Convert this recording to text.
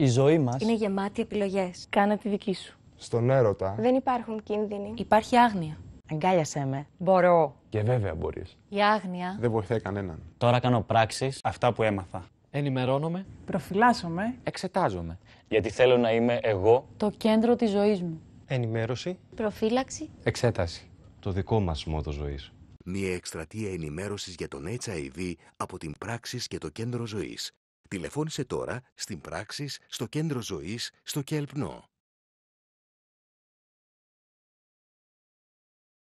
Η ζωή μας είναι γεμάτη επιλογές. Κάνε τη δική σου. Στον έρωτα. Δεν υπάρχουν κίνδυνοι. Υπάρχει άγνοια. Αγκάλιασέ με. Μπορώ. Και βέβαια μπορείς. Η άγνοια. Δεν βοηθάει κανέναν. Τώρα κάνω πράξεις. Αυτά που έμαθα. Ενημερώνομαι. Προφυλάσσομαι. Εξετάζομαι. Γιατί θέλω να είμαι εγώ. Το κέντρο της ζωής μου. Ενημέρωση. Προφύλαξη. Εξέταση. Το δικό μας μόδο ζωής. Μια εκστρατεία ενημέρωσης για τον HIV από την πράξης και το κέντρο ζωής. Τηλεφώνησε τώρα στην πράξη στο κέντρο ζωής στο Κελπνό.